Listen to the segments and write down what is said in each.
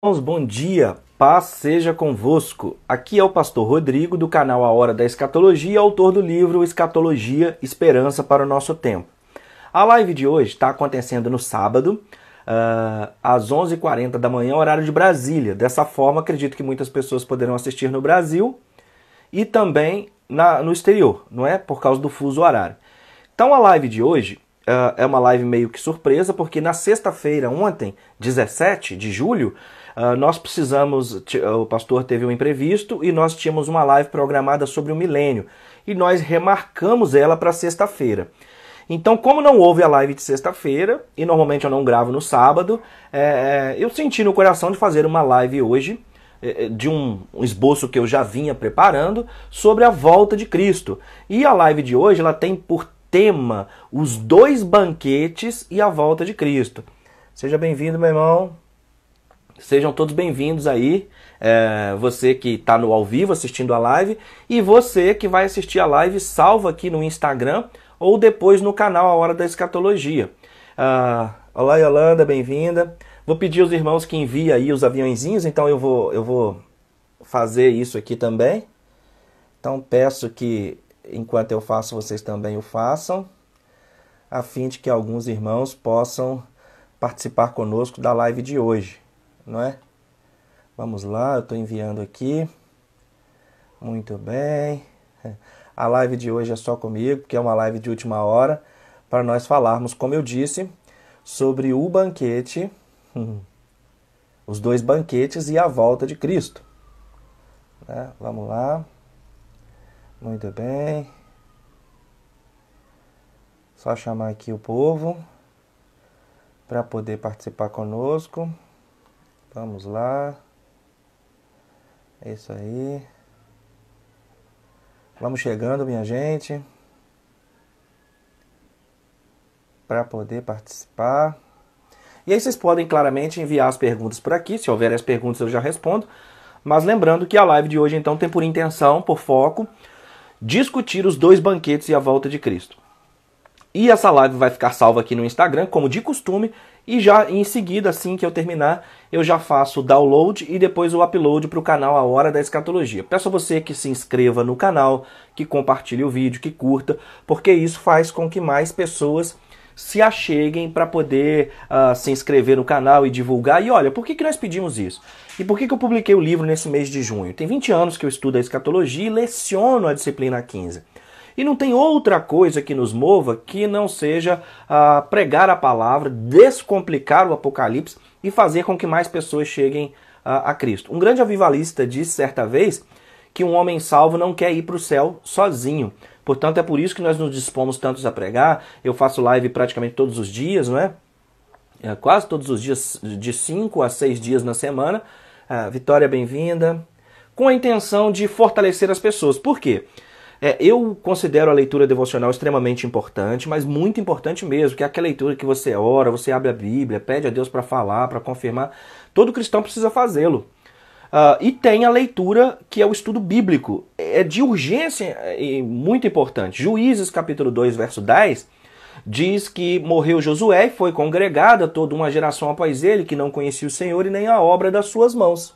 Irmãos, bom dia, paz seja convosco. Aqui é o pastor Rodrigo do canal A Hora da Escatologia, autor do livro Escatologia, Esperança para o Nosso Tempo. A live de hoje está acontecendo no sábado, uh, às 11h40 da manhã, horário de Brasília. Dessa forma, acredito que muitas pessoas poderão assistir no Brasil e também na, no exterior, não é? Por causa do fuso horário. Então, a live de hoje uh, é uma live meio que surpresa, porque na sexta-feira, ontem, 17 de julho, ah, nós precisamos, o pastor teve um imprevisto e nós tínhamos uma live programada sobre o milênio e nós remarcamos ela para sexta-feira. Então, como não houve a live de sexta-feira, e normalmente eu não gravo no sábado, é, é eu senti no coração de fazer uma live hoje, é, é, de um, um esboço que eu já vinha preparando, sobre a volta de Cristo. E a live de hoje ela tem por tema os dois banquetes e a volta de Cristo. Seja bem-vindo, meu irmão. Sejam todos bem-vindos aí. É, você que está no ao vivo assistindo a live e você que vai assistir a live, salva aqui no Instagram ou depois no canal A Hora da Escatologia. Ah, olá, Yolanda, bem-vinda. Vou pedir aos irmãos que enviem aí os aviãozinhos, então eu vou, eu vou fazer isso aqui também. Então peço que enquanto eu faço, vocês também o façam, a fim de que alguns irmãos possam participar conosco da live de hoje não é? Vamos lá, eu estou enviando aqui. Muito bem. A live de hoje é só comigo, porque é uma live de última hora, para nós falarmos, como eu disse, sobre o banquete, hum, os dois banquetes e a volta de Cristo. Né? Vamos lá. Muito bem. Só chamar aqui o povo para poder participar conosco. Vamos lá. É isso aí. Vamos chegando, minha gente. Para poder participar. E aí vocês podem claramente enviar as perguntas por aqui. Se houver as perguntas, eu já respondo. Mas lembrando que a live de hoje, então, tem por intenção, por foco, discutir os dois banquetes e a volta de Cristo. E essa live vai ficar salva aqui no Instagram, como de costume, e já em seguida, assim que eu terminar, eu já faço o download e depois o upload para o canal A Hora da Escatologia. Peço a você que se inscreva no canal, que compartilhe o vídeo, que curta, porque isso faz com que mais pessoas se acheguem para poder uh, se inscrever no canal e divulgar. E olha, por que, que nós pedimos isso? E por que, que eu publiquei o livro nesse mês de junho? Tem 20 anos que eu estudo a escatologia e leciono a disciplina 15. E não tem outra coisa que nos mova que não seja ah, pregar a palavra, descomplicar o Apocalipse e fazer com que mais pessoas cheguem ah, a Cristo. Um grande avivalista disse certa vez que um homem salvo não quer ir para o céu sozinho. Portanto, é por isso que nós nos dispomos tantos a pregar. Eu faço live praticamente todos os dias, não é? é quase todos os dias, de cinco a seis dias na semana. Ah, Vitória, bem-vinda. Com a intenção de fortalecer as pessoas. Por quê? É, eu considero a leitura devocional extremamente importante, mas muito importante mesmo, que é aquela leitura que você ora, você abre a Bíblia, pede a Deus para falar, para confirmar. Todo cristão precisa fazê-lo. Uh, e tem a leitura que é o estudo bíblico. É de urgência é, e muito importante. Juízes capítulo 2, verso 10, diz que morreu Josué e foi congregada toda uma geração após ele que não conhecia o Senhor e nem a obra das suas mãos.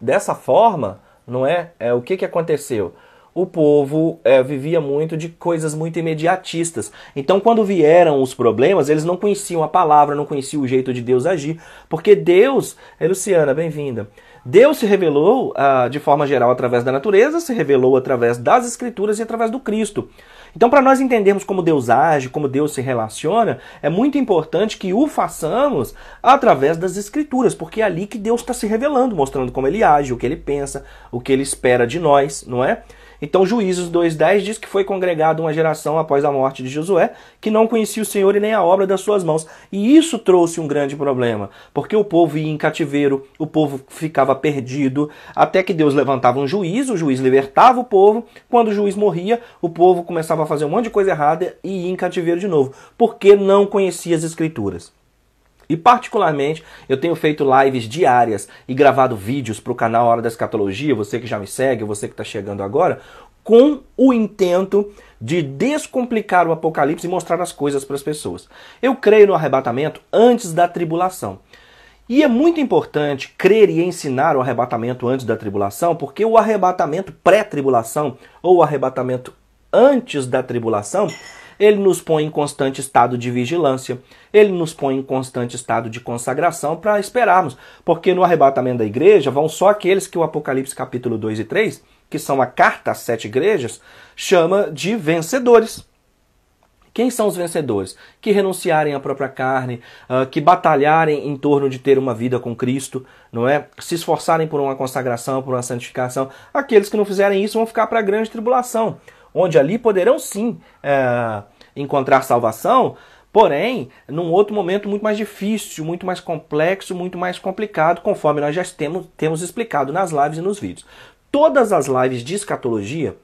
Dessa forma, não é? é o que, que aconteceu? o povo é, vivia muito de coisas muito imediatistas. Então, quando vieram os problemas, eles não conheciam a palavra, não conheciam o jeito de Deus agir, porque Deus, é, Luciana, bem-vinda. Deus se revelou ah, de forma geral através da natureza, se revelou através das Escrituras e através do Cristo. Então, para nós entendermos como Deus age, como Deus se relaciona, é muito importante que o façamos através das Escrituras, porque é ali que Deus está se revelando, mostrando como ele age, o que ele pensa, o que ele espera de nós, não é? Então Juízes 2:10 diz que foi congregado uma geração após a morte de Josué, que não conhecia o Senhor e nem a obra das suas mãos. E isso trouxe um grande problema, porque o povo ia em cativeiro, o povo ficava perdido, até que Deus levantava um juiz, o juiz libertava o povo. Quando o juiz morria, o povo começava a fazer um monte de coisa errada e ia em cativeiro de novo, porque não conhecia as escrituras. E particularmente, eu tenho feito lives diárias e gravado vídeos para o canal Hora da Escatologia, você que já me segue, você que está chegando agora, com o intento de descomplicar o Apocalipse e mostrar as coisas para as pessoas. Eu creio no arrebatamento antes da tribulação. E é muito importante crer e ensinar o arrebatamento antes da tribulação, porque o arrebatamento pré-tribulação ou o arrebatamento antes da tribulação ele nos põe em constante estado de vigilância, ele nos põe em constante estado de consagração para esperarmos, porque no arrebatamento da igreja vão só aqueles que o Apocalipse capítulo 2 e 3, que são a carta às sete igrejas, chama de vencedores. Quem são os vencedores? Que renunciarem à própria carne, ah, que batalharem em torno de ter uma vida com Cristo, não é? Se esforçarem por uma consagração, por uma santificação. Aqueles que não fizerem isso vão ficar para a grande tribulação onde ali poderão sim é, encontrar salvação, porém, num outro momento muito mais difícil, muito mais complexo, muito mais complicado, conforme nós já temos, temos explicado nas lives e nos vídeos. Todas as lives de escatologia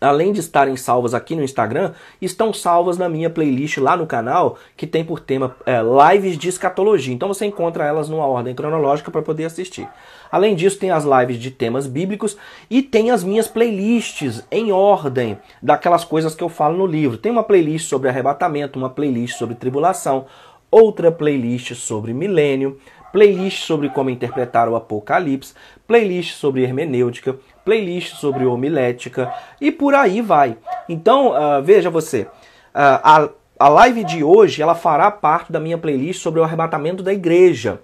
além de estarem salvas aqui no Instagram, estão salvas na minha playlist lá no canal, que tem por tema é, lives de escatologia. Então você encontra elas numa ordem cronológica para poder assistir. Além disso, tem as lives de temas bíblicos e tem as minhas playlists em ordem daquelas coisas que eu falo no livro. Tem uma playlist sobre arrebatamento, uma playlist sobre tribulação, outra playlist sobre milênio playlist sobre como interpretar o Apocalipse, playlist sobre hermenêutica, playlist sobre homilética e por aí vai. Então, uh, veja você, uh, a, a live de hoje ela fará parte da minha playlist sobre o arrebatamento da igreja.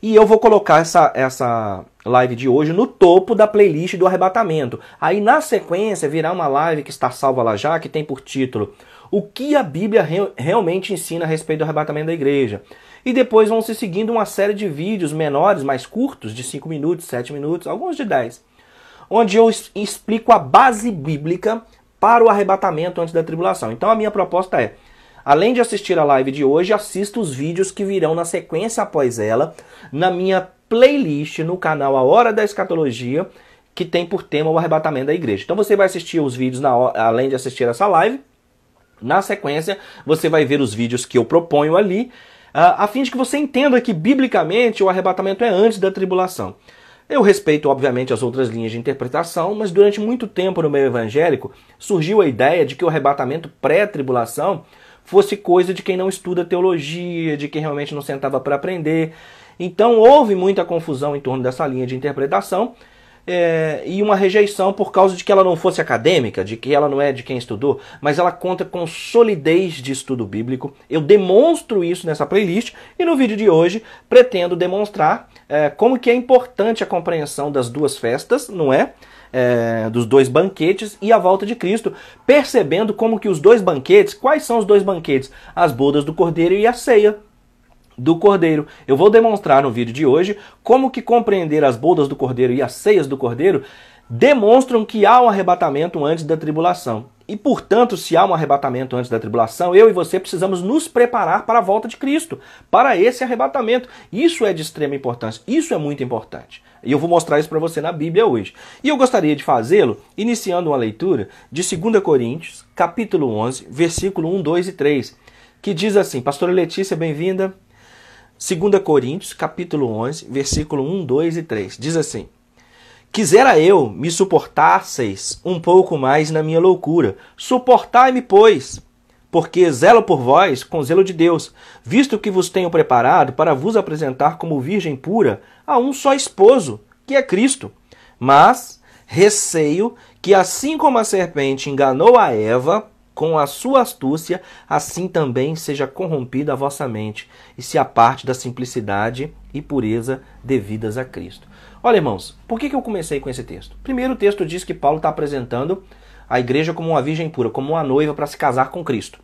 E eu vou colocar essa, essa live de hoje no topo da playlist do arrebatamento. Aí na sequência virá uma live que está salva lá já, que tem por título O que a Bíblia re realmente ensina a respeito do arrebatamento da igreja. E depois vão se seguindo uma série de vídeos menores, mais curtos, de 5 minutos, 7 minutos, alguns de 10, onde eu explico a base bíblica para o arrebatamento antes da tribulação. Então a minha proposta é: além de assistir a live de hoje, assista os vídeos que virão na sequência após ela, na minha playlist no canal A Hora da Escatologia, que tem por tema o arrebatamento da igreja. Então você vai assistir os vídeos hora, além de assistir essa live. Na sequência, você vai ver os vídeos que eu proponho ali ah, a fim de que você entenda que, biblicamente, o arrebatamento é antes da tribulação. Eu respeito, obviamente, as outras linhas de interpretação, mas durante muito tempo no meio evangélico surgiu a ideia de que o arrebatamento pré-tribulação fosse coisa de quem não estuda teologia, de quem realmente não sentava para aprender. Então houve muita confusão em torno dessa linha de interpretação é, e uma rejeição por causa de que ela não fosse acadêmica, de que ela não é de quem estudou, mas ela conta com solidez de estudo bíblico. Eu demonstro isso nessa playlist e no vídeo de hoje pretendo demonstrar é, como que é importante a compreensão das duas festas, não é? É, dos dois banquetes e a volta de Cristo, percebendo como que os dois banquetes, quais são os dois banquetes? As bodas do Cordeiro e a ceia do cordeiro. Eu vou demonstrar no vídeo de hoje como que compreender as bodas do cordeiro e as ceias do cordeiro demonstram que há um arrebatamento antes da tribulação. E, portanto, se há um arrebatamento antes da tribulação, eu e você precisamos nos preparar para a volta de Cristo, para esse arrebatamento. Isso é de extrema importância, isso é muito importante. E eu vou mostrar isso para você na Bíblia hoje. E eu gostaria de fazê-lo iniciando uma leitura de 2 Coríntios, capítulo 11, versículo 1, 2 e 3, que diz assim: Pastora Letícia, bem-vinda. 2 Coríntios, capítulo 11, versículo 1, 2 e 3. Diz assim: Quisera eu me suportasseis um pouco mais na minha loucura. Suportai-me, pois, porque zelo por vós com zelo de Deus, visto que vos tenho preparado para vos apresentar como virgem pura a um só esposo, que é Cristo. Mas receio que, assim como a serpente enganou a Eva com a sua astúcia, assim também seja corrompida a vossa mente e se aparte da simplicidade e pureza devidas a Cristo. Olha, irmãos, por que, que eu comecei com esse texto? Primeiro, o texto diz que Paulo está apresentando a igreja como uma virgem pura, como uma noiva para se casar com Cristo.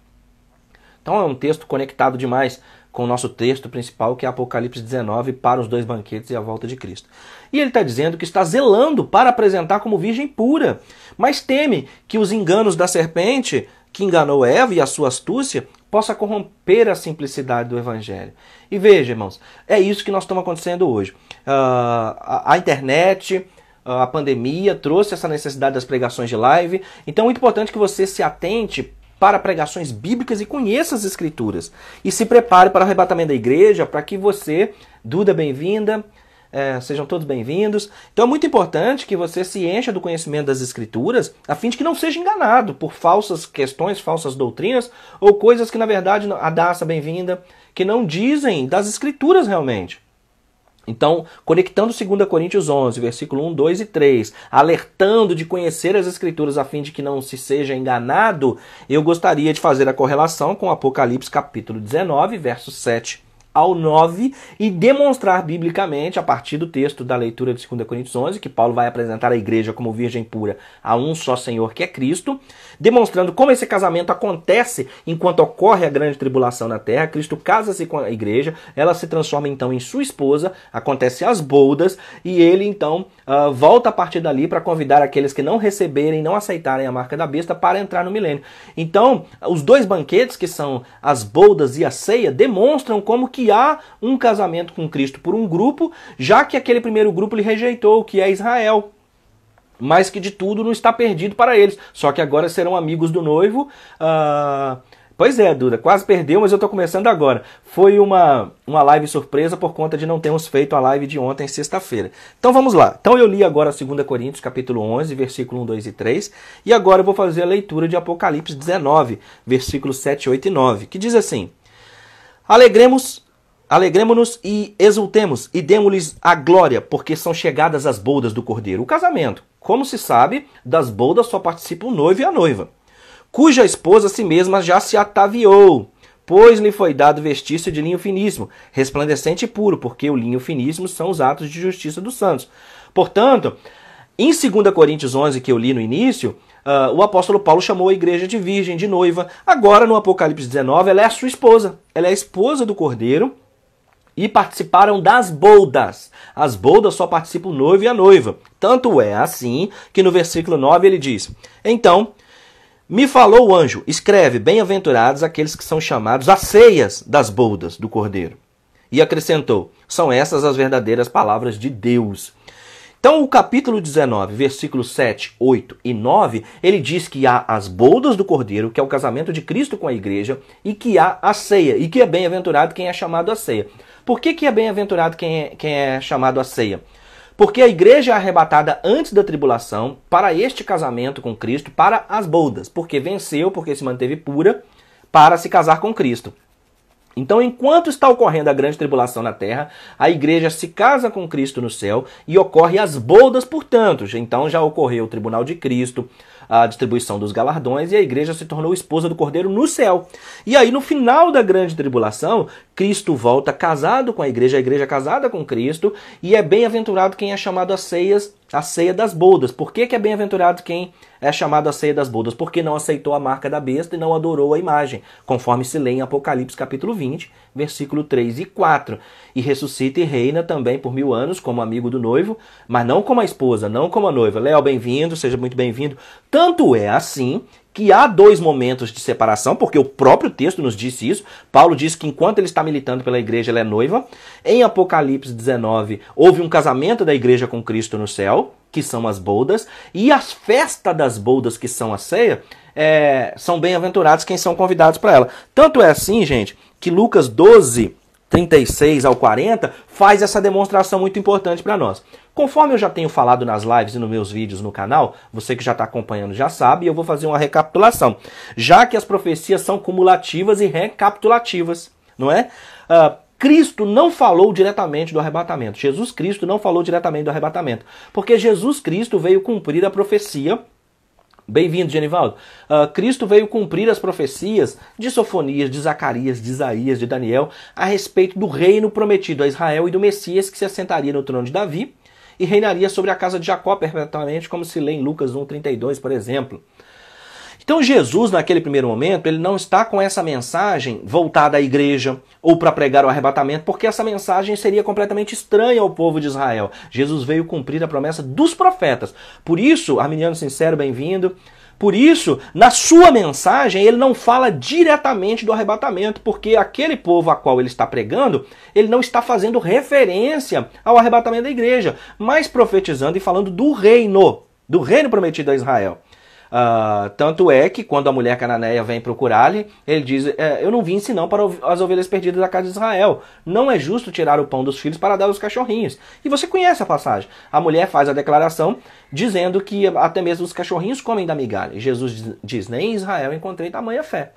Então é um texto conectado demais com o nosso texto principal, que é Apocalipse 19, para os dois banquetes e a volta de Cristo. E ele está dizendo que está zelando para apresentar como virgem pura, mas teme que os enganos da serpente que enganou Eva e a sua astúcia possa corromper a simplicidade do Evangelho. E veja, irmãos, é isso que nós estamos acontecendo hoje. Uh, a, a internet, ah, a pandemia trouxe essa necessidade das pregações de live. Então é muito importante que você se atente para pregações bíblicas e conheça as escrituras. E se prepare para o arrebatamento da igreja, para que você, Duda, bem-vinda, é, sejam todos bem-vindos. Então é muito importante que você se encha do conhecimento das Escrituras, a fim de que não seja enganado por falsas questões, falsas doutrinas ou coisas que, na verdade, a Daça, bem-vinda, que não dizem das Escrituras realmente. Então, conectando 2 Coríntios 11, versículo 1, 2 e 3, alertando de conhecer as Escrituras a fim de que não se seja enganado, eu gostaria de fazer a correlação com Apocalipse capítulo 19, verso 7 ao 9 e demonstrar biblicamente, a partir do texto da leitura de 2 Coríntios 11, que Paulo vai apresentar a igreja como virgem pura a um só Senhor que é Cristo, demonstrando como esse casamento acontece enquanto ocorre a grande tribulação na terra. Cristo casa-se com a igreja, ela se transforma então em sua esposa, acontece as bodas e ele então ah, volta a partir dali para convidar aqueles que não receberem, não aceitarem a marca da besta para entrar no milênio. Então, os dois banquetes que são as bodas e a ceia demonstram como que que um casamento com Cristo por um grupo, já que aquele primeiro grupo lhe rejeitou, que é Israel. Mas que de tudo não está perdido para eles. Só que agora serão amigos do noivo. Uh... Pois é, Duda, quase perdeu, mas eu estou começando agora. Foi uma, uma live surpresa por conta de não termos feito a live de ontem, sexta-feira. Então vamos lá. Então eu li agora 2 Coríntios, capítulo 11, versículo 1, 2 e 3. E agora eu vou fazer a leitura de Apocalipse 19, versículos 7, 8 e 9, que diz assim: Alegremos Alegremos-nos e exultemos e demos-lhes a glória, porque são chegadas as boldas do cordeiro, o casamento. Como se sabe, das boldas só participam o noivo e a noiva, cuja esposa a si mesma já se ataviou, pois lhe foi dado vestígio de linho finíssimo, resplandecente e puro, porque o linho finíssimo são os atos de justiça dos santos. Portanto, em 2 Coríntios 11, que eu li no início, uh, o apóstolo Paulo chamou a igreja de virgem, de noiva. Agora, no Apocalipse 19, ela é a sua esposa. Ela é a esposa do cordeiro e participaram das boldas. As boldas só participam o noivo e a noiva. Tanto é assim que no versículo 9 ele diz: Então, me falou o anjo, escreve: Bem-aventurados aqueles que são chamados a ceias das boldas do cordeiro. E acrescentou: São essas as verdadeiras palavras de Deus. Então, o capítulo 19, versículos 7, 8 e 9, ele diz que há as boldas do cordeiro, que é o casamento de Cristo com a igreja, e que há a ceia, e que é bem-aventurado quem é chamado a ceia. Por que, que é bem-aventurado quem é, quem é chamado à ceia? Porque a igreja é arrebatada antes da tribulação para este casamento com Cristo, para as bodas, porque venceu, porque se manteve pura, para se casar com Cristo. Então, enquanto está ocorrendo a grande tribulação na terra, a igreja se casa com Cristo no céu e ocorre as bodas, portanto. Então já ocorreu o tribunal de Cristo, a distribuição dos galardões e a igreja se tornou esposa do Cordeiro no céu. E aí, no final da grande tribulação, Cristo volta casado com a igreja, a igreja casada com Cristo, e é bem-aventurado quem é chamado às ceias, a ceia das bodas. Por que, que é bem-aventurado quem é chamado à ceia das bodas? Porque não aceitou a marca da besta e não adorou a imagem, conforme se lê em Apocalipse capítulo 20, versículo 3 e 4. E ressuscita e reina também por mil anos como amigo do noivo, mas não como a esposa, não como a noiva. Léo, bem-vindo, seja muito bem-vindo. Tanto é assim que há dois momentos de separação, porque o próprio texto nos disse isso. Paulo diz que enquanto ele está militando pela igreja, ela é noiva. Em Apocalipse 19, houve um casamento da igreja com Cristo no céu, que são as boldas, e as festas das boldas, que são a ceia, é, são bem-aventurados quem são convidados para ela. Tanto é assim, gente, que Lucas 12, 36 ao 40, faz essa demonstração muito importante para nós. Conforme eu já tenho falado nas lives e nos meus vídeos no canal, você que já está acompanhando já sabe, eu vou fazer uma recapitulação. Já que as profecias são cumulativas e recapitulativas, não é? Uh, Cristo não falou diretamente do arrebatamento. Jesus Cristo não falou diretamente do arrebatamento. Porque Jesus Cristo veio cumprir a profecia Bem-vindo, Genivaldo. Uh, Cristo veio cumprir as profecias de Sofonias, de Zacarias, de Isaías, de Daniel, a respeito do reino prometido a Israel e do Messias que se assentaria no trono de Davi e reinaria sobre a casa de Jacó perpetuamente, como se lê em Lucas 1,32, por exemplo. Então Jesus, naquele primeiro momento, ele não está com essa mensagem voltada à igreja ou para pregar o arrebatamento, porque essa mensagem seria completamente estranha ao povo de Israel. Jesus veio cumprir a promessa dos profetas. Por isso, Arminiano Sincero, bem-vindo. Por isso, na sua mensagem, ele não fala diretamente do arrebatamento, porque aquele povo a qual ele está pregando, ele não está fazendo referência ao arrebatamento da igreja, mas profetizando e falando do reino, do reino prometido a Israel. Uh, tanto é que quando a mulher cananeia vem procurar-lhe, ele diz: é, Eu não vim senão para as ovelhas perdidas da casa de Israel. Não é justo tirar o pão dos filhos para dar aos cachorrinhos. E você conhece a passagem. A mulher faz a declaração dizendo que até mesmo os cachorrinhos comem da migalha. E Jesus diz: Nem em Israel encontrei tamanha fé.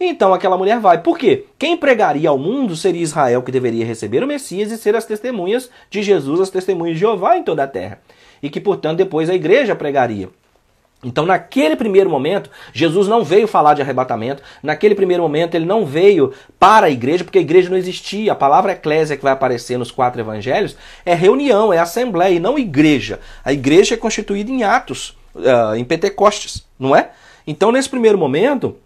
Então aquela mulher vai. Por quê? Quem pregaria ao mundo seria Israel, que deveria receber o Messias e ser as testemunhas de Jesus, as testemunhas de Jeová em toda a terra. E que, portanto, depois a igreja pregaria. Então, naquele primeiro momento, Jesus não veio falar de arrebatamento, naquele primeiro momento, ele não veio para a igreja, porque a igreja não existia. A palavra eclésia que vai aparecer nos quatro evangelhos é reunião, é assembleia, e não igreja. A igreja é constituída em Atos, ah, em Pentecostes, não é? Então, nesse primeiro momento,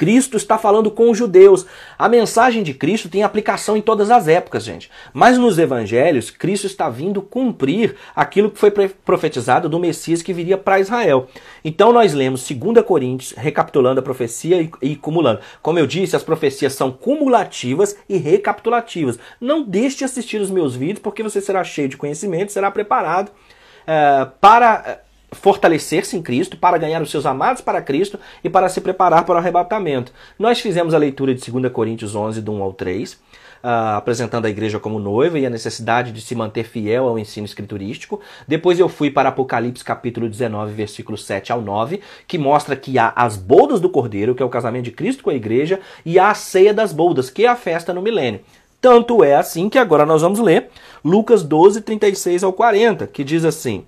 Cristo está falando com os judeus. A mensagem de Cristo tem aplicação em todas as épocas, gente. Mas nos evangelhos, Cristo está vindo cumprir aquilo que foi profetizado do Messias que viria para Israel. Então nós lemos 2 Coríntios, recapitulando a profecia e, acumulando. cumulando. Como eu disse, as profecias são cumulativas e recapitulativas. Não deixe de assistir os meus vídeos, porque você será cheio de conhecimento, será preparado uh, para eh, fortalecer-se em Cristo, para ganhar os seus amados para Cristo e para se preparar para o arrebatamento. Nós fizemos a leitura de 2 Coríntios 11, do 1 ao 3, uh, ah, apresentando a igreja como noiva e a necessidade de se manter fiel ao ensino escriturístico. Depois eu fui para Apocalipse capítulo 19, versículo 7 ao 9, que mostra que há as bodas do Cordeiro, que é o casamento de Cristo com a igreja, e há a ceia das bodas, que é a festa no milênio. Tanto é assim que agora nós vamos ler Lucas 12, 36 ao 40, que diz assim...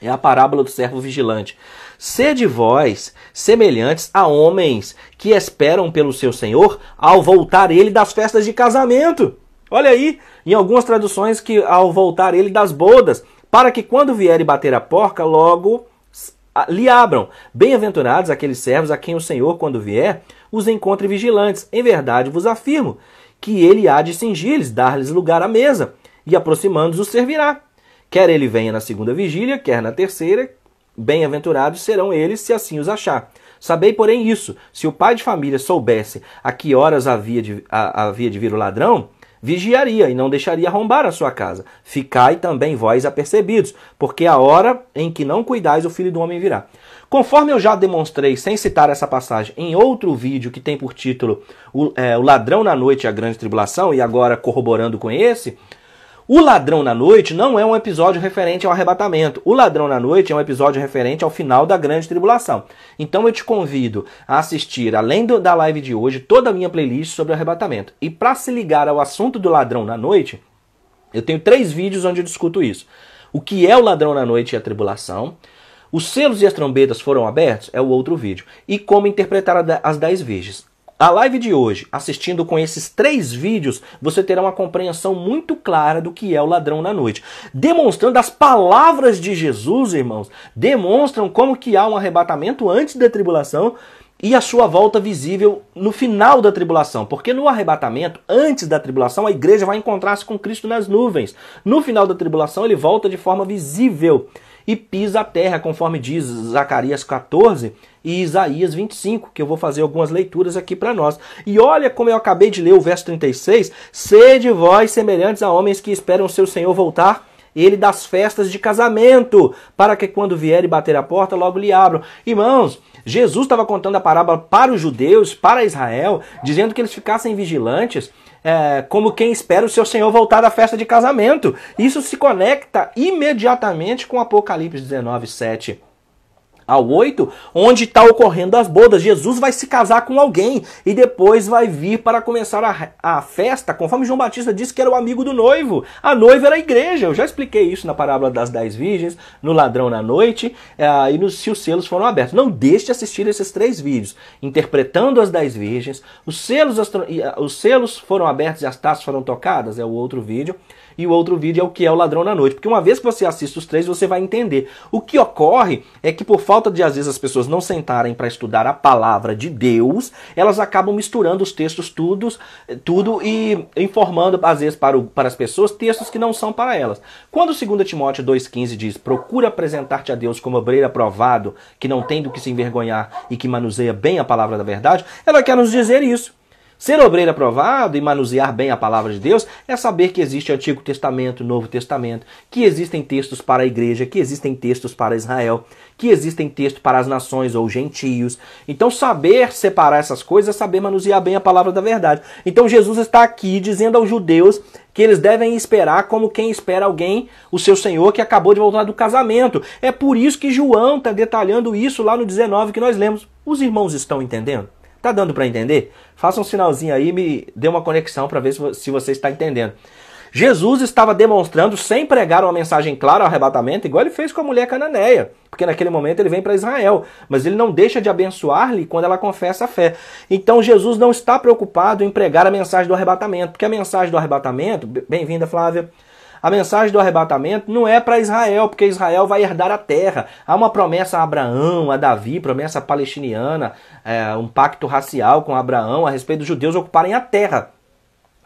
É a parábola do servo vigilante. Sede vós semelhantes a homens que esperam pelo seu senhor ao voltar ele das festas de casamento. Olha aí, em algumas traduções que ao voltar ele das bodas, para que quando vier e bater a porca, logo lhe abram. Bem-aventurados aqueles servos a quem o Senhor, quando vier, os encontre vigilantes. Em verdade vos afirmo que ele há de cingir-lhes, dar-lhes lugar à mesa, e aproximando-os servirá. Quer ele venha na segunda vigília, quer na terceira, bem-aventurados serão eles se assim os achar. Sabei, porém, isso: se o pai de família soubesse a que horas havia de, a, havia de vir o ladrão, vigiaria e não deixaria arrombar a sua casa. Ficai também vós apercebidos, porque é a hora em que não cuidais, o filho do homem virá. Conforme eu já demonstrei, sem citar essa passagem, em outro vídeo que tem por título O, é, o Ladrão na Noite e a Grande Tribulação, e agora corroborando com esse, o Ladrão na Noite não é um episódio referente ao arrebatamento. O Ladrão na Noite é um episódio referente ao final da Grande Tribulação. Então eu te convido a assistir, além do, da live de hoje, toda a minha playlist sobre o arrebatamento. E para se ligar ao assunto do Ladrão na Noite, eu tenho três vídeos onde eu discuto isso. O que é o Ladrão na Noite e a Tribulação. Os selos e as trombetas foram abertos? É o outro vídeo. E como interpretar as dez virgens? A live de hoje, assistindo com esses três vídeos, você terá uma compreensão muito clara do que é o ladrão na noite. Demonstrando as palavras de Jesus, irmãos, demonstram como que há um arrebatamento antes da tribulação e a sua volta visível no final da tribulação, porque no arrebatamento, antes da tribulação, a igreja vai encontrar-se com Cristo nas nuvens. No final da tribulação, ele volta de forma visível e pisa a terra, conforme diz Zacarias 14, e Isaías 25, que eu vou fazer algumas leituras aqui para nós. E olha como eu acabei de ler o verso 36: Sede vós semelhantes a homens que esperam o seu Senhor voltar ele das festas de casamento, para que quando vier e bater a porta, logo lhe abram. Irmãos, Jesus estava contando a parábola para os judeus, para Israel, dizendo que eles ficassem vigilantes, é, como quem espera o seu Senhor voltar da festa de casamento. Isso se conecta imediatamente com Apocalipse 19, 7 ao 8, onde está ocorrendo as bodas. Jesus vai se casar com alguém e depois vai vir para começar a, a festa, conforme João Batista disse que era o amigo do noivo. A noiva era a igreja. Eu já expliquei isso na parábola das dez virgens, no ladrão na noite uh, e nos, se os selos foram abertos. Não deixe de assistir esses três vídeos, interpretando as dez virgens. Os selos, ah, os selos foram abertos e as taças foram tocadas, é o outro vídeo e o outro vídeo é o que é o ladrão na noite. Porque uma vez que você assiste os três, você vai entender. O que ocorre é que por falta de às vezes as pessoas não sentarem para estudar a palavra de Deus, elas acabam misturando os textos todos, tudo e informando às vezes para, o, para as pessoas textos que não são para elas. Quando 2 Timóteo 2,15 diz: Procura apresentar-te a Deus como obreiro aprovado, que não tem do que se envergonhar e que manuseia bem a palavra da verdade, ela quer nos dizer isso Ser obreiro aprovado e manusear bem a palavra de Deus é saber que existe o Antigo Testamento, o Novo Testamento, que existem textos para a igreja, que existem textos para Israel, que existem textos para as nações ou gentios. Então, saber separar essas coisas é saber manusear bem a palavra da verdade. Então, Jesus está aqui dizendo aos judeus que eles devem esperar como quem espera alguém, o seu Senhor, que acabou de voltar do casamento. É por isso que João está detalhando isso lá no 19 que nós lemos. Os irmãos estão entendendo? Tá dando para entender? Faça um sinalzinho aí e me dê uma conexão para ver se você está entendendo. Jesus estava demonstrando, sem pregar uma mensagem clara ao arrebatamento, igual ele fez com a mulher cananeia, porque naquele momento ele vem para Israel, mas ele não deixa de abençoar-lhe quando ela confessa a fé. Então Jesus não está preocupado em pregar a mensagem do arrebatamento, porque a mensagem do arrebatamento, bem-vinda Flávia, a mensagem do arrebatamento não é para Israel, porque Israel vai herdar a terra. Há uma promessa a Abraão, a Davi, promessa palestiniana, é, um pacto racial com Abraão a respeito dos judeus ocuparem a terra.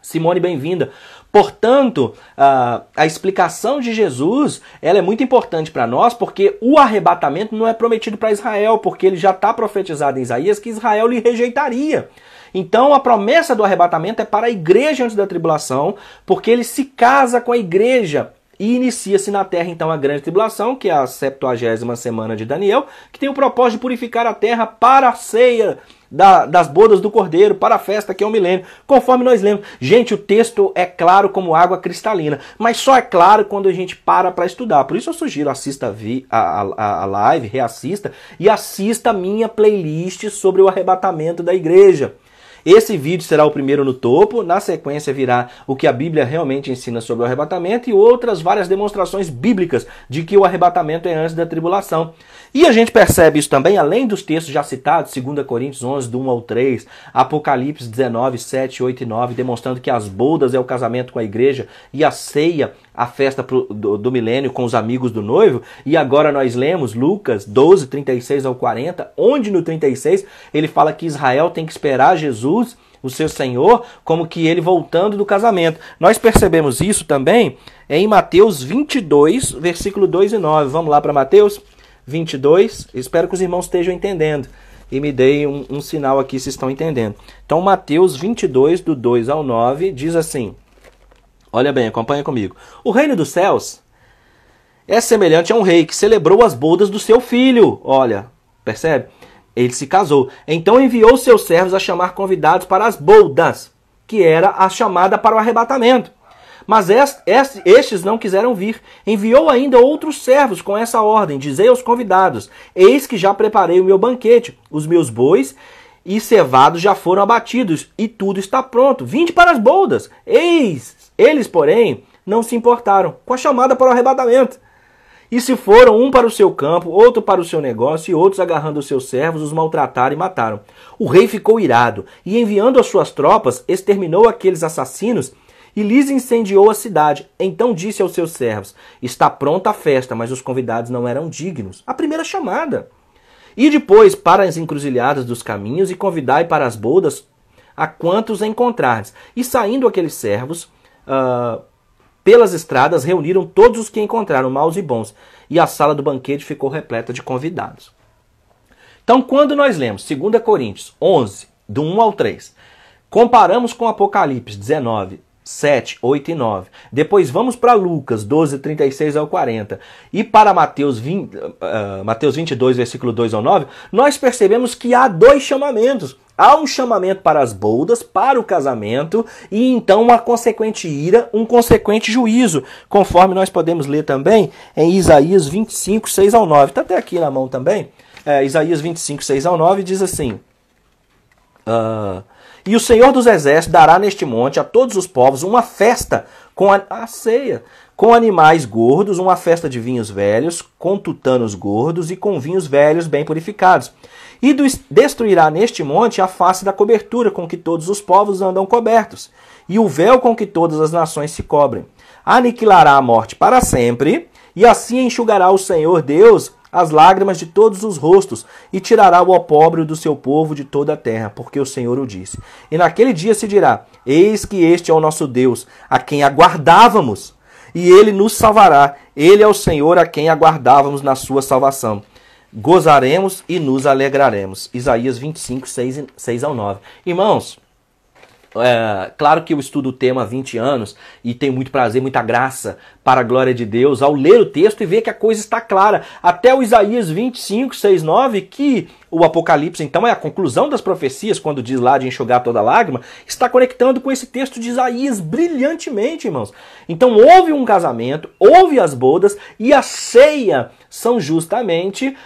Simone, bem-vinda. Portanto, a, a, explicação de Jesus ela é muito importante para nós, porque o arrebatamento não é prometido para Israel, porque ele já está profetizado em Isaías que Israel lhe rejeitaria. Então a promessa do arrebatamento é para a igreja antes da tribulação, porque ele se casa com a igreja e inicia-se na terra então a grande tribulação, que é a 70 semana de Daniel, que tem o propósito de purificar a terra para a ceia da, das bodas do cordeiro, para a festa que é o milênio, conforme nós lemos. Gente, o texto é claro como água cristalina, mas só é claro quando a gente para para estudar. Por isso eu sugiro, assista a, vi, a, a, a live, reassista e assista a minha playlist sobre o arrebatamento da igreja. Esse vídeo será o primeiro no topo, na sequência virá o que a Bíblia realmente ensina sobre o arrebatamento e outras várias demonstrações bíblicas de que o arrebatamento é antes da tribulação. E a gente percebe isso também além dos textos já citados, 2 Coríntios 11, do 1 ao 3, Apocalipse 19, 7, 8 e 9, demonstrando que as bodas é o casamento com a igreja e a ceia a festa do, do milênio com os amigos do noivo, e agora nós lemos Lucas 12, 36 ao 40, onde no 36 ele fala que Israel tem que esperar Jesus, o seu Senhor, como que ele voltando do casamento. Nós percebemos isso também em Mateus 22, versículo 2 e 9. Vamos lá para Mateus 22, espero que os irmãos estejam entendendo. E me deem um, um sinal aqui se estão entendendo. Então, Mateus 22, do 2 ao 9, diz assim: Olha bem, acompanha comigo. O reino dos céus é semelhante a um rei que celebrou as bodas do seu filho. Olha, percebe? Ele se casou. Então enviou seus servos a chamar convidados para as bodas, que era a chamada para o arrebatamento. Mas estes não quiseram vir. Enviou ainda outros servos com essa ordem: Dizei aos convidados: Eis que já preparei o meu banquete, os meus bois e cevados já foram abatidos, e tudo está pronto. Vinde para as bodas. Eis, eles, porém, não se importaram com a chamada para o arrebatamento. E se foram um para o seu campo, outro para o seu negócio, e outros agarrando os seus servos, os maltrataram e mataram. O rei ficou irado, e enviando as suas tropas, exterminou aqueles assassinos e lhes incendiou a cidade. Então disse aos seus servos: Está pronta a festa, mas os convidados não eram dignos. A primeira chamada. E depois para as encruzilhadas dos caminhos e convidai para as bodas a quantos encontrardes. E saindo aqueles servos, uh, pelas estradas, reuniram todos os que encontraram, maus e bons, e a sala do banquete ficou repleta de convidados. Então, quando nós lemos 2 Coríntios 11, do 1 ao 3, comparamos com Apocalipse 19, 7, 8 e 9. Depois vamos para Lucas 12, 36 ao 40. E para Mateus, 20, uh, ah, ah, Mateus 22, versículo 2 ao 9, nós percebemos que há dois chamamentos. Há um chamamento para as boldas, para o casamento, e então uma consequente ira, um consequente juízo, conforme nós podemos ler também em Isaías 25, 6 ao 9. Está até aqui na mão também. É, Isaías 25, 6 ao 9 diz assim. Uh, e o Senhor dos Exércitos dará neste monte a todos os povos uma festa com a, a ceia, com animais gordos, uma festa de vinhos velhos, com tutanos gordos e com vinhos velhos bem purificados. E destruirá neste monte a face da cobertura com que todos os povos andam cobertos, e o véu com que todas as nações se cobrem. Aniquilará a morte para sempre, e assim enxugará o Senhor Deus as lágrimas de todos os rostos, e tirará o pobre do seu povo de toda a terra, porque o Senhor o disse. E naquele dia se dirá: Eis que este é o nosso Deus, a quem aguardávamos, e ele nos salvará. Ele é o Senhor a quem aguardávamos na sua salvação gozaremos e nos alegraremos. Isaías 25, 6, 6 ao 9. Irmãos, é, claro que eu estudo o tema há 20 anos e tenho muito prazer, muita graça para a glória de Deus ao ler o texto e ver que a coisa está clara. Até o Isaías 25, 6, 9, que o Apocalipse, então, é a conclusão das profecias, quando diz lá de enxugar toda lágrima, está conectando com esse texto de Isaías brilhantemente, irmãos. Então, houve um casamento, houve as bodas e a ceia são justamente uh,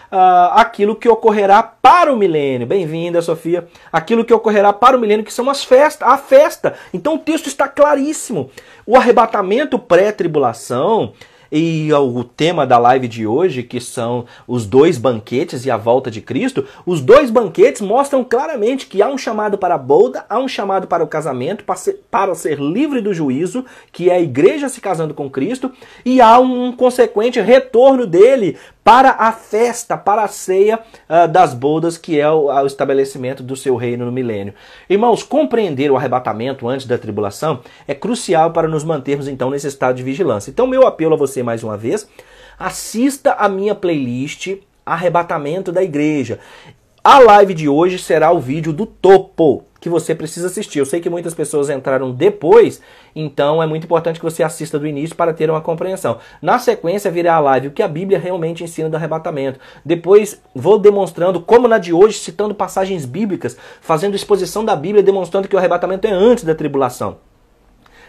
aquilo que ocorrerá para o milênio. Bem-vinda, Sofia. Aquilo que ocorrerá para o milênio, que são as festas, a festa. Então o texto está claríssimo. O arrebatamento pré-tribulação e o tema da live de hoje, que são os dois banquetes e a volta de Cristo, os dois banquetes mostram claramente que há um chamado para a boda, há um chamado para o casamento, para ser, para ser livre do juízo, que é a igreja se casando com Cristo, e há um consequente retorno dele para a festa, para a ceia uh, das bodas, que é o, o, estabelecimento do seu reino no milênio. Irmãos, compreender o arrebatamento antes da tribulação é crucial para nos mantermos então nesse estado de vigilância. Então, meu apelo a você mais uma vez, assista a minha playlist Arrebatamento da Igreja. A live de hoje será o vídeo do topo, que você precisa assistir. Eu sei que muitas pessoas entraram depois, então é muito importante que você assista do início para ter uma compreensão. Na sequência virá a live o que a Bíblia realmente ensina do arrebatamento. Depois vou demonstrando como na de hoje, citando passagens bíblicas, fazendo exposição da Bíblia, demonstrando que o arrebatamento é antes da tribulação.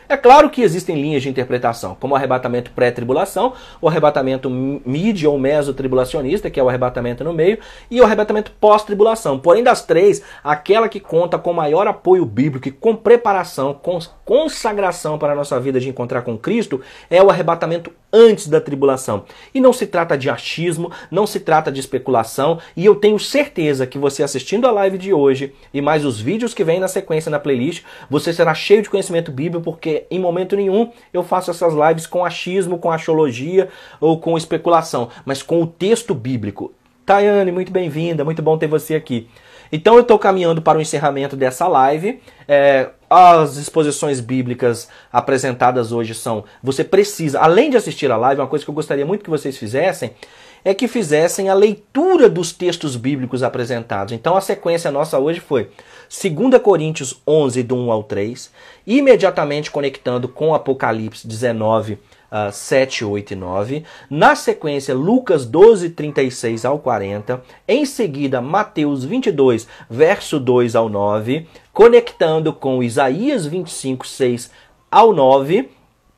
É claro que existem linhas de interpretação, como o arrebatamento pré-tribulação, o arrebatamento mid ou meso-tribulacionista, que é o arrebatamento no meio, e o arrebatamento pós-tribulação. Porém, das três, aquela que conta com maior apoio bíblico e com preparação, com consagração para a nossa vida de encontrar com Cristo, é o arrebatamento antes da tribulação. E não se trata de achismo, não se trata de especulação, e eu tenho certeza que você assistindo a live de hoje e mais os vídeos que vem na sequência na playlist, você será cheio de conhecimento bíblico, porque em momento nenhum eu faço essas lives com achismo, com axiologia ou com especulação, mas com o texto bíblico. Tayane, muito bem-vinda, muito bom ter você aqui. Então eu estou caminhando para o encerramento dessa live. É, as exposições bíblicas apresentadas hoje são. Você precisa, além de assistir a live, uma coisa que eu gostaria muito que vocês fizessem é que fizessem a leitura dos textos bíblicos apresentados. Então a sequência nossa hoje foi 2 Coríntios 11, do 1 ao 3, imediatamente conectando com Apocalipse 19, uh, 7, 8 e 9. Na sequência, Lucas 12, 36 ao 40. Em seguida, Mateus 22, verso 2 ao 9. Conectando com Isaías 25, 6 ao 9.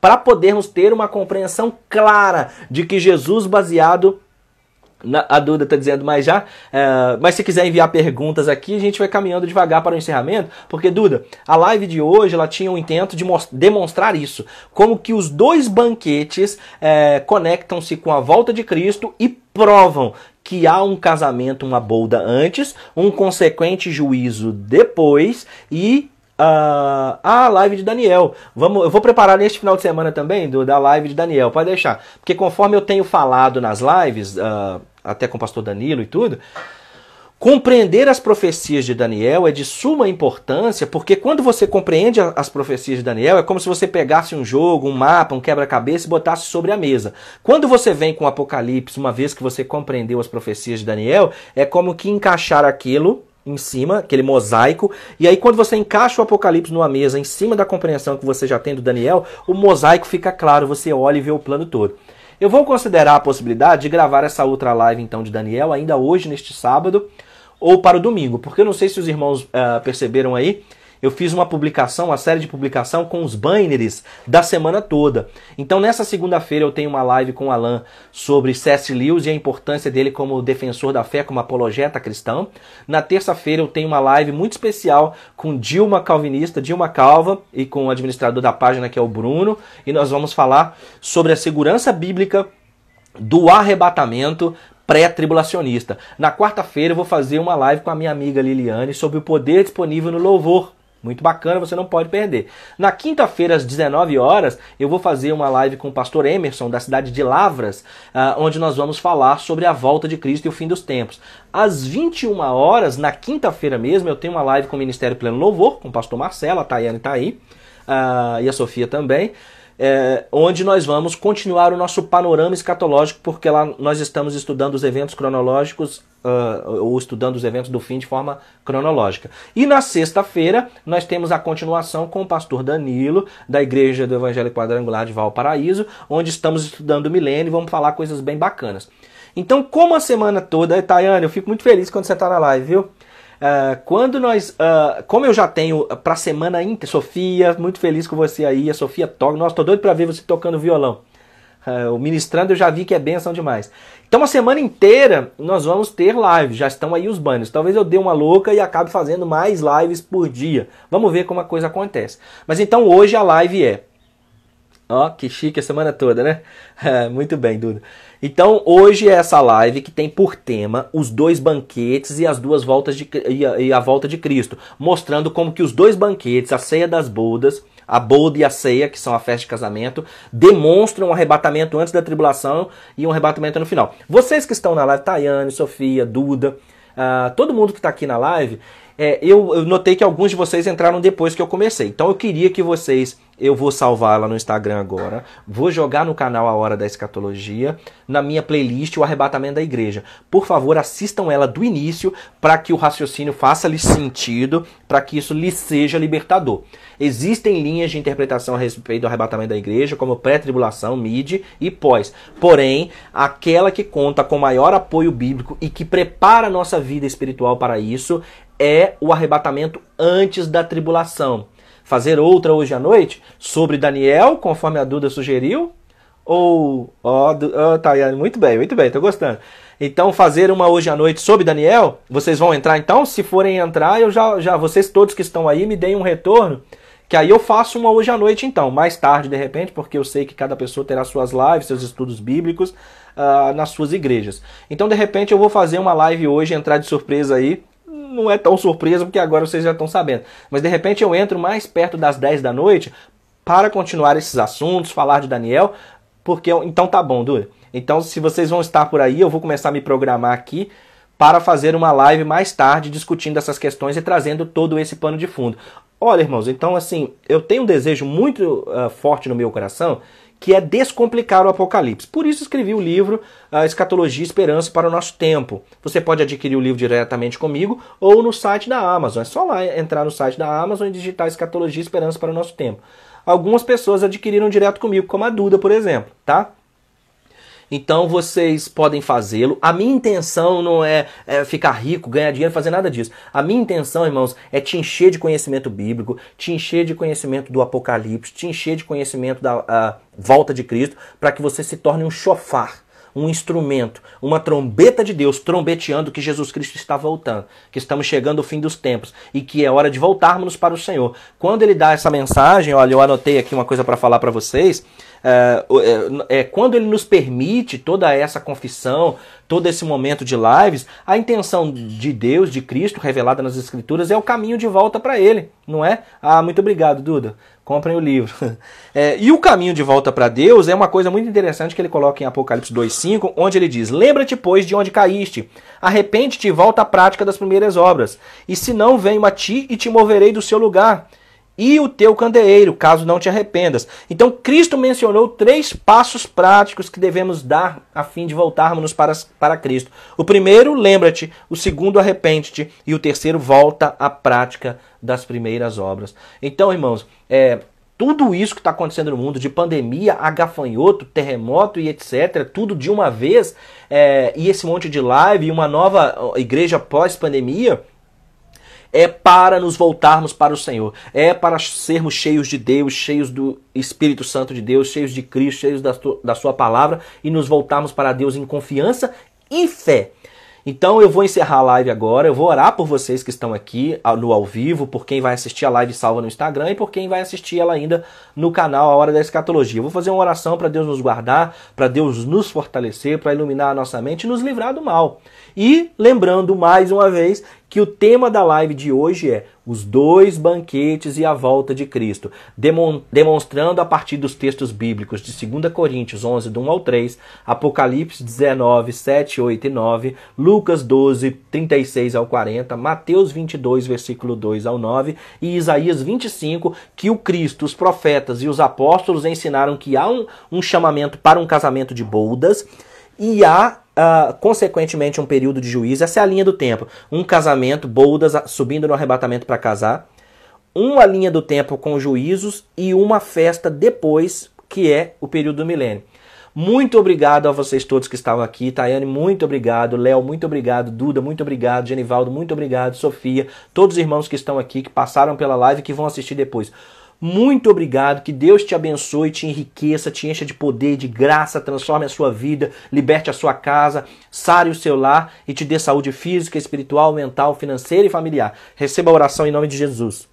Para podermos ter uma compreensão clara de que Jesus, baseado a Duda está dizendo, mas já. É, mas se quiser enviar perguntas aqui, a gente vai caminhando devagar para o encerramento, porque Duda, a live de hoje ela tinha o um intento de demonstrar isso, como que os dois banquetes é, conectam-se com a volta de Cristo e provam que há um casamento, uma bolda antes, um consequente juízo depois e uh, a live de Daniel. Vamos, eu vou preparar neste final de semana também do, da live de Daniel, pode deixar. Porque conforme eu tenho falado nas lives, uh, até com o pastor Danilo e tudo, Compreender as profecias de Daniel é de suma importância, porque quando você compreende as profecias de Daniel, é como se você pegasse um jogo, um mapa, um quebra-cabeça e botasse sobre a mesa. Quando você vem com o Apocalipse, uma vez que você compreendeu as profecias de Daniel, é como que encaixar aquilo em cima, aquele mosaico, e aí quando você encaixa o Apocalipse numa mesa em cima da compreensão que você já tem do Daniel, o mosaico fica claro, você olha e vê o plano todo. Eu vou considerar a possibilidade de gravar essa outra live então de Daniel ainda hoje, neste sábado, ou para o domingo, porque eu não sei se os irmãos uh, perceberam aí eu fiz uma publicação, uma série de publicação com os banners da semana toda. Então nessa segunda-feira eu tenho uma live com o Alan sobre C.S. Lewis e a importância dele como defensor da fé, como apologeta cristão. Na terça-feira eu tenho uma live muito especial com Dilma Calvinista, Dilma Calva e com o administrador da página que é o Bruno, e nós vamos falar sobre a segurança bíblica do arrebatamento pré-tribulacionista. Na quarta-feira eu vou fazer uma live com a minha amiga Liliane sobre o poder disponível no louvor. Muito bacana, você não pode perder. Na quinta-feira, às 19 horas, eu vou fazer uma live com o pastor Emerson, da cidade de Lavras, ah, onde nós vamos falar sobre a volta de Cristo e o fim dos tempos. Às 21 horas, na quinta-feira mesmo, eu tenho uma live com o Ministério Pleno Louvor, com o pastor Marcelo, a Tayane está aí, ah, e a Sofia também é, onde nós vamos continuar o nosso panorama escatológico, porque lá nós estamos estudando os eventos cronológicos Uh, ou estudando os eventos do fim de forma cronológica. E na sexta-feira nós temos a continuação com o pastor Danilo, da Igreja do Evangelho Quadrangular de Valparaíso, onde estamos estudando o milênio e vamos falar coisas bem bacanas. Então, como a semana toda, Tayane, eu fico muito feliz quando você está na live, viu? Uh, quando nós. Uh, como eu já tenho pra semana inteira. Sofia, muito feliz com você aí. A Sofia toca. Nossa, tô doido pra ver você tocando violão. Uh, o ministrando eu já vi que é benção demais. Então, uma semana inteira nós vamos ter lives. Já estão aí os banners. Talvez eu dê uma louca e acabe fazendo mais lives por dia. Vamos ver como a coisa acontece. Mas então hoje a live é Ó, oh, que chique a semana toda, né? Muito bem, Duda. Então, hoje é essa live que tem por tema os dois banquetes e as duas voltas de, e, a, e a volta de Cristo, mostrando como que os dois banquetes, a ceia das bodas, a boda e a ceia, que são a festa de casamento, demonstram um arrebatamento antes da tribulação e um arrebatamento no final. Vocês que estão na live, Tayane, Sofia, Duda, uh, todo mundo que está aqui na live, é, eu, eu, notei que alguns de vocês entraram depois que eu comecei. Então eu queria que vocês. Eu vou salvar ela no Instagram agora. Vou jogar no canal A Hora da Escatologia. Na minha playlist, O Arrebatamento da Igreja. Por favor, assistam ela do início. Para que o raciocínio faça-lhe sentido. Para que isso lhe seja libertador. Existem linhas de interpretação a respeito do arrebatamento da igreja, como pré-tribulação, mid e pós. Porém, aquela que conta com maior apoio bíblico e que prepara a nossa vida espiritual para isso é o arrebatamento antes da tribulação. Fazer outra hoje à noite sobre Daniel, conforme a Duda sugeriu? Ou. Ó, oh, oh, tá, muito bem, muito bem, tô gostando. Então, fazer uma hoje à noite sobre Daniel, vocês vão entrar então? Se forem entrar, eu já, já. Vocês todos que estão aí, me deem um retorno. Que aí eu faço uma hoje à noite, então, mais tarde, de repente, porque eu sei que cada pessoa terá suas lives, seus estudos bíblicos uh, nas suas igrejas. Então, de repente, eu vou fazer uma live hoje, entrar de surpresa aí, não é tão surpresa porque agora vocês já estão sabendo. Mas de repente eu entro mais perto das 10 da noite para continuar esses assuntos, falar de Daniel, porque eu... então tá bom, Duda. Então se vocês vão estar por aí, eu vou começar a me programar aqui para fazer uma live mais tarde discutindo essas questões e trazendo todo esse pano de fundo. Olha, irmãos, então assim, eu tenho um desejo muito uh, forte no meu coração que é descomplicar o Apocalipse. Por isso escrevi o livro a Escatologia e Esperança para o Nosso Tempo. Você pode adquirir o livro diretamente comigo ou no site da Amazon. É só lá entrar no site da Amazon e digitar Escatologia e Esperança para o Nosso Tempo. Algumas pessoas adquiriram direto comigo, como a Duda, por exemplo, tá? Então vocês podem fazê-lo. A minha intenção não é, é, ficar rico, ganhar dinheiro, fazer nada disso. A minha intenção, irmãos, é te encher de conhecimento bíblico, te encher de conhecimento do Apocalipse, te encher de conhecimento da ah, volta de Cristo, para que você se torne um chofar um instrumento, uma trombeta de Deus trombeteando que Jesus Cristo está voltando, que estamos chegando ao fim dos tempos e que é hora de voltarmos para o Senhor. Quando ele dá essa mensagem, olha, eu anotei aqui uma coisa para falar para vocês. É, é, é, quando ele nos permite toda essa confissão, todo esse momento de lives, a intenção de Deus, de Cristo, revelada nas Escrituras, é o caminho de volta para Ele, não é? Ah, muito obrigado, Duda. Comprem o livro. É, e o caminho de volta para Deus é uma coisa muito interessante que ele coloca em Apocalipse 2,5, onde ele diz: Lembra-te, pois, de onde caíste, arrepende-te e volta à prática das primeiras obras, e se não, venho a ti e te moverei do seu lugar e o teu candeeiro, caso não te arrependas. Então, Cristo mencionou três passos práticos que devemos dar a fim de voltarmos para, para Cristo. O primeiro, lembra-te. O segundo, arrepende-te. E o terceiro, volta à prática das primeiras obras. Então, irmãos, é, tudo isso que está acontecendo no mundo, de pandemia, agafanhoto, terremoto e etc., tudo de uma vez, é, e esse monte de live, e uma nova igreja pós-pandemia, é para nos voltarmos para o Senhor, é para sermos cheios de Deus, cheios do Espírito Santo de Deus, cheios de Cristo, cheios da, da Sua palavra e nos voltarmos para Deus em confiança e fé. Então eu vou encerrar a live agora, eu vou orar por vocês que estão aqui no ao vivo, por quem vai assistir a live salva no Instagram e por quem vai assistir ela ainda no canal A Hora da Escatologia. Eu vou fazer uma oração para Deus nos guardar, para Deus nos fortalecer, para iluminar a nossa mente e nos livrar do mal. E lembrando mais uma vez que o tema da live de hoje é os dois banquetes e a volta de Cristo, demonstrando a partir dos textos bíblicos de 2 Coríntios 11, do 1 ao 3, Apocalipse 19, 7, 8 e 9, Lucas 12, 36 ao 40, Mateus 22, versículo 2 ao 9 e Isaías 25, que o Cristo, os profetas e os apóstolos ensinaram que há um, um chamamento para um casamento de boldas e há uh, consequentemente, um período de juízo. Essa é a linha do tempo. Um casamento, bodas ah, subindo no arrebatamento para casar. Uma linha do tempo com juízos e uma festa depois, que é o período do milênio. Muito obrigado a vocês todos que estavam aqui. Tayane, muito obrigado. Léo, muito obrigado. Duda, muito obrigado. Genivaldo, muito obrigado. Sofia, todos os irmãos que estão aqui, que passaram pela live e que vão assistir depois. Muito obrigado, que Deus te abençoe, te enriqueça, te encha de poder, de graça, transforme a sua vida, liberte a sua casa, sare o seu lar e te dê saúde física, espiritual, mental, financeira e familiar. Receba a oração em nome de Jesus.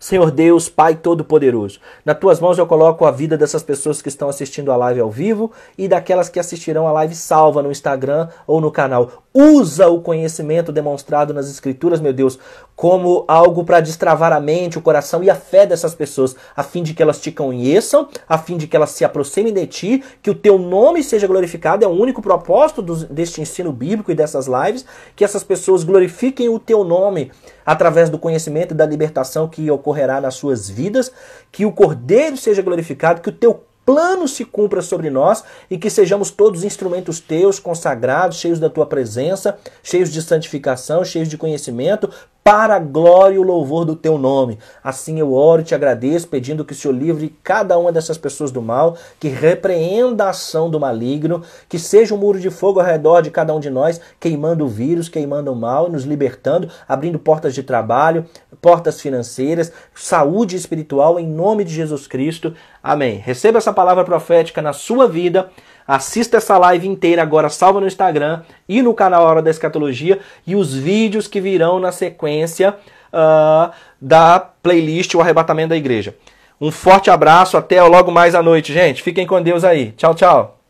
Senhor Deus, Pai Todo-Poderoso, nas tuas mãos eu coloco a vida dessas pessoas que estão assistindo a live ao vivo e daquelas que assistirão a live salva no Instagram ou no canal. Usa o conhecimento demonstrado nas Escrituras, meu Deus, como algo para destravar a mente, o coração e a fé dessas pessoas, a fim de que elas te conheçam, a fim de que elas se aproximem de ti, que o teu nome seja glorificado. É o único propósito do, deste ensino bíblico e dessas lives, que essas pessoas glorifiquem o teu nome através do conhecimento e da libertação que ocorrerá nas suas vidas, que o Cordeiro seja glorificado, que o teu plano se cumpra sobre nós e que sejamos todos instrumentos teus, consagrados, cheios da tua presença, cheios de santificação, cheios de conhecimento, para a glória e o louvor do teu nome. Assim eu oro e te agradeço, pedindo que o Senhor livre cada uma dessas pessoas do mal, que repreenda a ação do maligno, que seja um muro de fogo ao redor de cada um de nós, queimando o vírus, queimando o mal, nos libertando, abrindo portas de trabalho, portas financeiras, saúde espiritual, em nome de Jesus Cristo. Amém. Receba essa palavra profética na sua vida. Assista essa live inteira agora, salva no Instagram e no canal Hora da Escatologia e os vídeos que virão na sequência uh, da playlist O Arrebatamento da Igreja. Um forte abraço, até logo mais à noite, gente. Fiquem com Deus aí. Tchau, tchau.